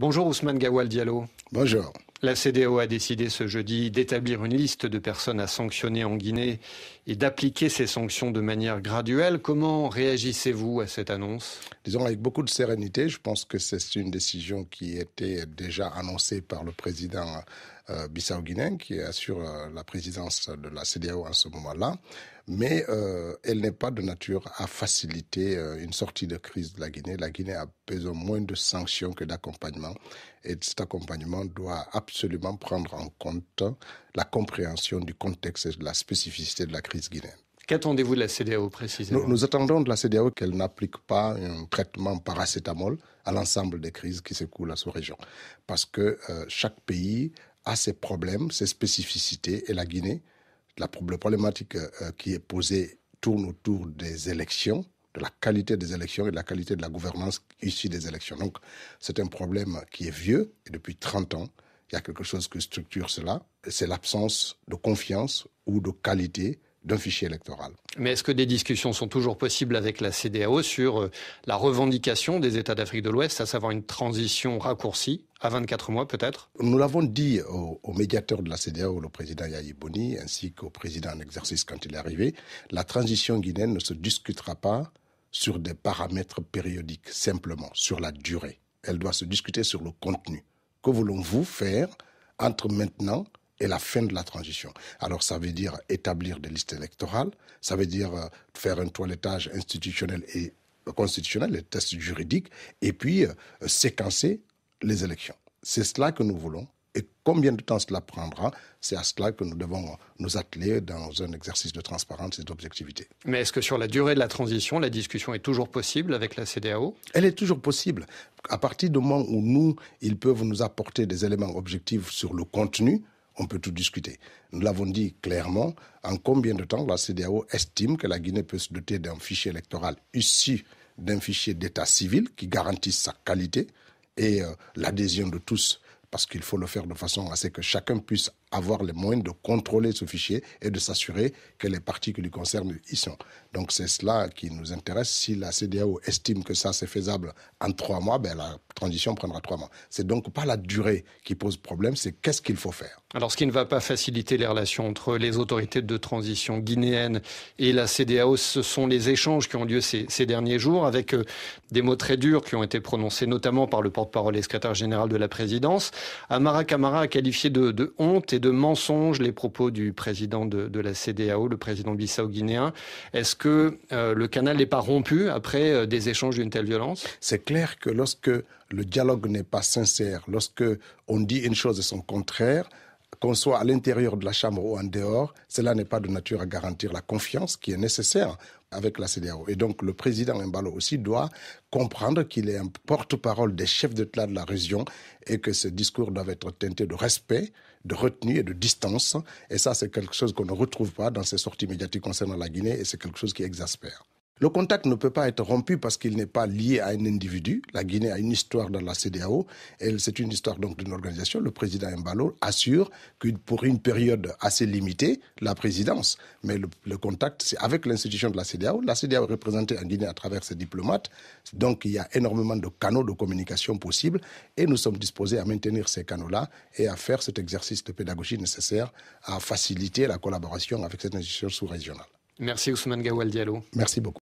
Bonjour Ousmane Gawal Diallo. Bonjour. La CDAO a décidé ce jeudi d'établir une liste de personnes à sanctionner en Guinée et d'appliquer ces sanctions de manière graduelle. Comment réagissez-vous à cette annonce Disons avec beaucoup de sérénité. Je pense que c'est une décision qui était déjà annoncée par le président euh, bissau-guinéen qui assure euh, la présidence de la CDAO en ce moment-là. Mais euh, elle n'est pas de nature à faciliter une sortie de crise de la Guinée. La Guinée a besoin moins de sanctions que d'accompagnement. Et cet accompagnement doit apporter absolument prendre en compte la compréhension du contexte et de la spécificité de la crise guinéenne. Qu'attendez-vous de la CDAO précisément nous, attendons de la CDAO qu'elle n'applique pas un traitement paracétamol à l'ensemble des crises qui s'écoulent à sous-région. Parce que euh, chaque pays a ses problèmes, ses spécificités, et la Guinée, la, problématique euh, euh, qui est posée tourne autour des élections, de la qualité des élections et de la qualité de la gouvernance issue des élections. Donc c'est un problème qui est vieux, et depuis 30 ans, il y a quelque chose qui structure cela, c'est l'absence de confiance ou de qualité d'un fichier électoral. Mais est-ce que des discussions sont toujours possibles avec la CDAO sur euh, la revendication des États d'Afrique de l'Ouest, à savoir une transition raccourcie à 24 mois peut-être Nous l'avons dit au, médiateurs médiateur de la CDAO, le président Yahi Boni, ainsi qu'au président en exercice quand il est arrivé, la transition guinéenne ne se discutera pas sur des paramètres périodiques, simplement sur la durée. Elle doit se discuter sur le contenu que voulons-vous faire entre maintenant et la fin de la transition. Alors ça veut dire établir des listes électorales, ça veut dire euh, faire un toilettage institutionnel et constitutionnel, les tests juridiques, et puis euh, séquencer les élections. C'est cela que nous voulons et combien de temps cela prendra C'est à cela que nous devons nous atteler dans un exercice de transparence et d'objectivité. Mais est-ce que sur la durée de la transition, la discussion est toujours possible avec la CDAO Elle est toujours possible. À partir du moment où nous, ils peuvent nous apporter des éléments objectifs sur le contenu, on peut tout discuter. Nous l'avons dit clairement, en combien de temps la CDAO estime que la Guinée peut se doter d'un fichier électoral issu d'un fichier d'état civil qui garantisse sa qualité et euh, l'adhésion de tous parce qu'il faut le faire de façon à ce que chacun puisse avoir les moyens de contrôler ce fichier et de s'assurer que les parties qui lui concernent y sont. Donc c'est cela qui nous intéresse. Si la CDAO estime que ça c'est faisable en trois mois, ben, la transition prendra trois mois. C'est donc pas la durée qui pose problème, c'est qu'est-ce qu'il faut faire. Alors ce qui ne va pas faciliter les relations entre les autorités de transition guinéennes et la CDAO, ce sont les échanges qui ont lieu ces, derniers jours avec euh, des mots très durs qui ont été prononcés notamment par le porte-parole et secrétaire général de la présidence. Amara Kamara a qualifié de, de honte et de mensonges les propos du président de, la CDAO, le président bissau-guinéen. Est-ce que euh, le canal n'est pas rompu après euh, des échanges d'une telle violence C'est clair que lorsque le dialogue n'est pas sincère, lorsque on dit une chose et son contraire, qu'on soit à l'intérieur de la Chambre ou en dehors, cela n'est pas de nature à garantir la confiance qui est nécessaire avec la CDAO. Et donc le président Mbalo aussi doit comprendre qu'il est un porte-parole des chefs d'État de la région et que ce discours doit être teinté de respect, de retenue et de distance. Et ça, c'est quelque chose qu'on ne retrouve pas dans ces sorties médiatiques concernant la Guinée et c'est quelque chose qui exaspère. Le contact ne peut pas être rompu parce qu'il n'est pas lié à un individu. La Guinée a une histoire dans la CDAO. C'est une histoire donc d'une organisation. Le président Mbalo assure que pour une période assez limitée, la présidence. Mais le, contact, c'est avec l'institution de la CDAO. La CDAO est représentée en Guinée à travers ses diplomates. Donc il y a énormément de canaux de communication possibles. Et nous sommes disposés à maintenir ces canaux-là et à faire cet exercice de pédagogie nécessaire à faciliter la collaboration avec cette institution sous-régionale. Merci Ousmane Gawal Merci beaucoup.